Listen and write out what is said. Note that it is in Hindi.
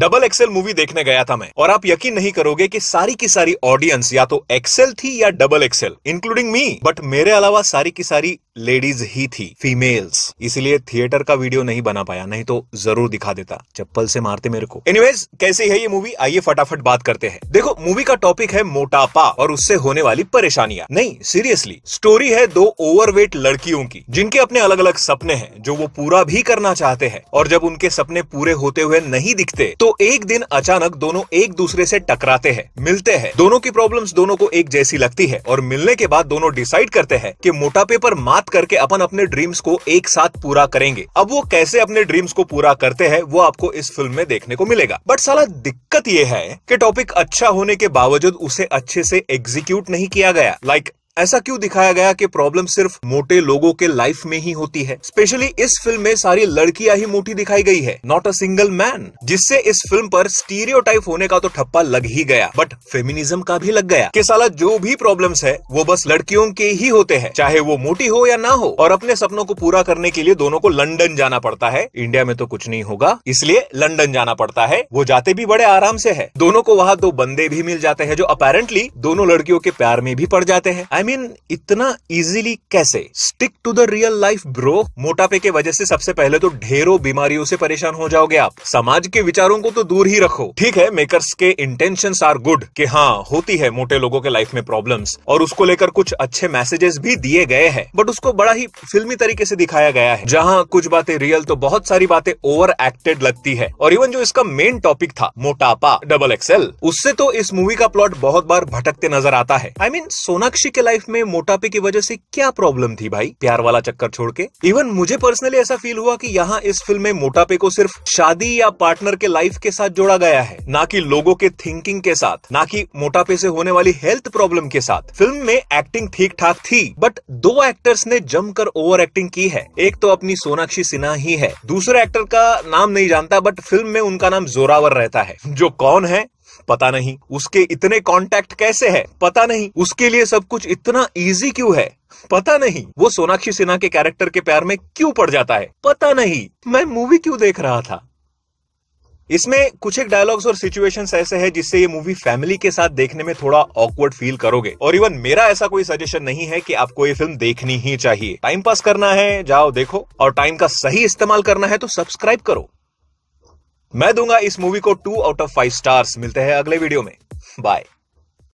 डबल एक्सेल मूवी देखने गया था मैं और आप यकीन नहीं करोगे कि सारी की सारी ऑडियंस या तो एक्सेल थी या double axel including me but मेरे अलावा सारी की सारी लेडीज ही थी फीमेल्स इसीलिए थिएटर का वीडियो नहीं बना पाया नहीं तो जरूर दिखा देता चप्पल से मारते मेरे को एनीवेज कैसी है ये मूवी आइए फटाफट बात करते हैं देखो मूवी का टॉपिक है मोटापा और उससे होने वाली परेशानियां नहीं सीरियसली स्टोरी है दो ओवरवेट लड़कियों की जिनके अपने अलग अलग सपने हैं जो वो पूरा भी करना चाहते हैं और जब उनके सपने पूरे होते हुए नहीं दिखते तो एक दिन अचानक दोनों एक दूसरे से टकराते हैं मिलते हैं दोनों की प्रॉब्लम्स दोनों को एक जैसी लगती है और मिलने के बाद दोनों डिसाइड करते हैं कि मोटापे पर मात करके अपन अपने ड्रीम्स को एक साथ पूरा करेंगे अब वो कैसे अपने ड्रीम्स को पूरा करते हैं वो आपको इस फिल्म में देखने को मिलेगा बट सला दिक्कत ये है की टॉपिक अच्छा होने के बावजूद उसे अच्छे से एग्जीक्यूट नहीं किया गया लाइक like, ऐसा क्यों दिखाया गया कि प्रॉब्लम सिर्फ मोटे लोगों के लाइफ में ही होती है स्पेशली इस फिल्म में सारी लड़कियां ही मोटी दिखाई गई है नॉट अ सिंगल मैन जिससे इस फिल्म पर स्टीरियोटाइप होने का तो ठप्पा लग ही गया बट फेमिनिज्म का भी लग गया कि साला जो भी प्रॉब्लम्स है वो बस लड़कियों के ही होते हैं चाहे वो मोटी हो या ना हो और अपने सपनों को पूरा करने के लिए दोनों को लंडन जाना पड़ता है इंडिया में तो कुछ नहीं होगा इसलिए लंडन जाना पड़ता है वो जाते भी बड़े आराम से है दोनों को वहाँ दो बंदे भी मिल जाते हैं जो अपेरेंटली दोनों लड़कियों के प्यार में भी पड़ जाते हैं आई मीन इतना इजीली कैसे stick to the real life bro मोटापे के वजह से सबसे पहले तो ढेरों बीमारियों से परेशान हो जाओगे आप समाज के विचारों को तो दूर ही रखो ठीक है मेकर्स के इंटेंशन आर गुड कि हाँ होती है मोटे लोगों के लाइफ में प्रॉब्लम और उसको लेकर कुछ अच्छे मैसेजेस भी दिए गए हैं बट उसको बड़ा ही फिल्मी तरीके से दिखाया गया है जहाँ कुछ बातें रियल तो बहुत सारी बातें ओवर एक्टेड लगती है और इवन जो इसका मेन टॉपिक था मोटापा डबल एक्सएल उससे तो इस मूवी का प्लॉट बहुत बार भटकते नजर आता है I I mean mean, Sonakshi के लाइफ लाइफ में मोटापे की वजह से क्या प्रॉब्लम थी भाई प्यार वाला चक्कर छोड़ के इवन मुझे पर्सनली ऐसा फील हुआ कि यहाँ इस फिल्म में मोटापे को सिर्फ शादी या पार्टनर के लाइफ के साथ जोड़ा गया है ना कि लोगों के थिंकिंग के साथ ना कि मोटापे से होने वाली हेल्थ प्रॉब्लम के साथ फिल्म में एक्टिंग ठीक ठाक थी बट दो एक्टर्स ने जमकर ओवर एक्टिंग की है एक तो अपनी सोनाक्षी सिन्हा ही है दूसरे एक्टर का नाम नहीं जानता बट फिल्म में उनका नाम जोरावर रहता है जो कौन है पता नहीं उसके इतने कांटेक्ट कैसे है पता नहीं उसके लिए सब कुछ इतना इजी क्यों है पता नहीं वो सोनाक्षी सिन्हा के कैरेक्टर के प्यार में क्यों पड़ जाता है पता नहीं मैं मूवी क्यों देख रहा था इसमें कुछ एक डायलॉग्स और सिचुएशंस ऐसे हैं जिससे ये मूवी फैमिली के साथ देखने में थोड़ा ऑकवर्ड फील करोगे और इवन मेरा ऐसा कोई सजेशन नहीं है कि आपको ये फिल्म देखनी ही चाहिए टाइम पास करना है जाओ देखो और टाइम का सही इस्तेमाल करना है तो सब्सक्राइब करो मैं दूंगा इस मूवी को two out of five stars मिलते हैं अगले वीडियो में बाय